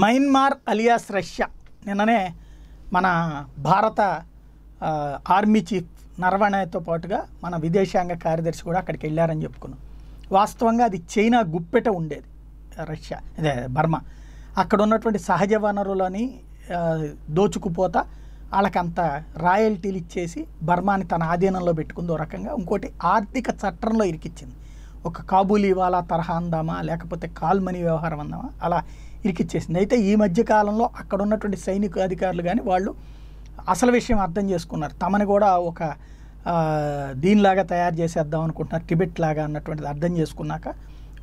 Myanmar alias Russia నిన్ననే మన భారత ఆర్మీ చీఫ్ నరవణతో పాటుగా మన విదేశాంగ కార్యదర్శి కూడా అక్కడికి వెళ్ళారని చెప్పుకున్నాం వాస్తవంగా అది చైనా గుప్పెట ఉండేది రష్యా అదే బర్మ అక్కడ ఉన్నటువంటి సహజ వనరులని దోచుకుపోతా వాళ్ళకంత రాయల్టీలు ఇచ్చేసి బర్మాని తన ఆధీనంలో పెట్టుకుందో రకంగా ఇంకోటి ఆర్థిక చట్టంలో ఇరికిచ్చింది ఒక కాబూలీ వాలా తరహా అందామా లేకపోతే కాల్మనీ వ్యవహారం అందామా అలా ఇరికిచ్చేసింది అయితే ఈ మధ్య కాలంలో అక్కడ ఉన్నటువంటి సైనిక అధికారులు కానీ వాళ్ళు అసలు విషయం అర్థం చేసుకున్నారు తమని కూడా ఒక దీనిలాగా తయారు చేసేద్దాం అనుకుంటున్నారు టిబెట్ లాగా అన్నటువంటిది అర్థం చేసుకున్నాక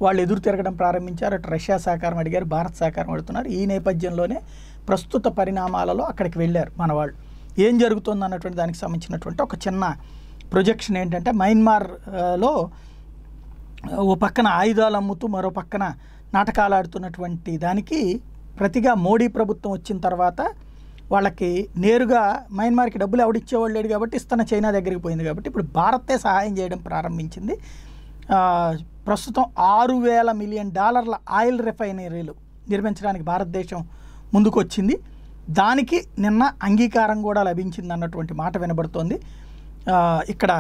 వాళ్ళు ఎదురు తిరగడం ప్రారంభించారు అటు రష్యా సహకారం అడిగారు భారత్ సహకారం అడుగుతున్నారు ఈ నేపథ్యంలోనే ప్రస్తుత పరిణామాలలో అక్కడికి వెళ్ళారు మన వాళ్ళు ఏం జరుగుతుంది అన్నటువంటి దానికి సంబంధించినటువంటి ఒక చిన్న ప్రొజెక్షన్ ఏంటంటే మయన్మార్లో ఓ పక్కన ఆయుధాలు అమ్ముతూ మరో పక్కన నాటకాలు ఆడుతున్నటువంటి దానికి ప్రతిగా మోడీ ప్రభుత్వం వచ్చిన తర్వాత వాళ్ళకి నేరుగా మయన్మార్కి డబ్బులు ఎవడిచ్చేవాళ్ళు లేడు కాబట్టి ఇస్తున్న చైనా దగ్గరికి పోయింది కాబట్టి ఇప్పుడు భారతే సహాయం చేయడం ప్రారంభించింది ప్రస్తుతం ఆరు వేల మిలియన్ డాలర్ల ఆయిల్ రిఫైనరీలు నిర్మించడానికి భారతదేశం ముందుకు వచ్చింది దానికి నిన్న అంగీకారం కూడా లభించింది అన్నటువంటి మాట వినబడుతోంది ఇక్కడ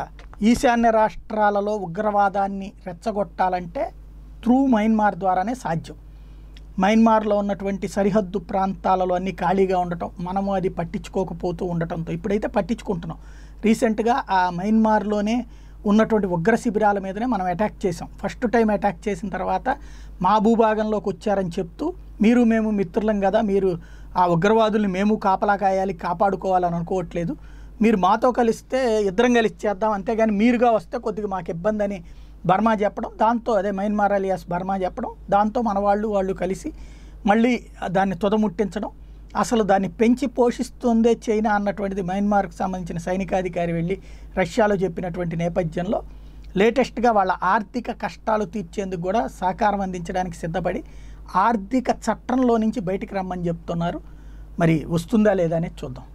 ఈశాన్య రాష్ట్రాలలో ఉగ్రవాదాన్ని రెచ్చగొట్టాలంటే త్రూ మయన్మార్ ద్వారానే సాధ్యం మయన్మార్లో ఉన్నటువంటి సరిహద్దు ప్రాంతాలలో అన్నీ ఖాళీగా ఉండటం మనము అది పట్టించుకోకపోతూ ఉండటంతో ఇప్పుడైతే పట్టించుకుంటున్నాం రీసెంట్గా ఆ మయన్మార్లోనే ఉన్నటువంటి ఉగ్ర శిబిరాల మీదనే మనం అటాక్ చేసాం ఫస్ట్ టైం అటాక్ చేసిన తర్వాత మా భూభాగంలోకి వచ్చారని చెప్తూ మీరు మేము మిత్రులం కదా మీరు ఆ ఉగ్రవాదుల్ని మేము కాపలా కాయాలి కాపాడుకోవాలని అనుకోవట్లేదు మీరు మాతో కలిస్తే ఇద్దరం కలిసి చేద్దాం అంతేగాని మీరుగా వస్తే కొద్దిగా మాకు ఇబ్బంది అని బర్మా చెప్పడం దాంతో అదే మయన్మార్ అలియాస్ బర్మా చెప్పడం దాంతో మన వాళ్ళు వాళ్ళు కలిసి మళ్ళీ దాన్ని తుదముట్టించడం అసలు దాన్ని పెంచి పోషిస్తుందే చైనా అన్నటువంటిది మయన్మార్కు సంబంధించిన సైనికాధికారి వెళ్ళి రష్యాలో చెప్పినటువంటి నేపథ్యంలో లేటెస్ట్గా వాళ్ళ ఆర్థిక కష్టాలు తీర్చేందుకు కూడా సహకారం అందించడానికి సిద్ధపడి ఆర్థిక చట్టంలో నుంచి బయటికి రమ్మని చెప్తున్నారు మరి వస్తుందా లేదా అనేది చూద్దాం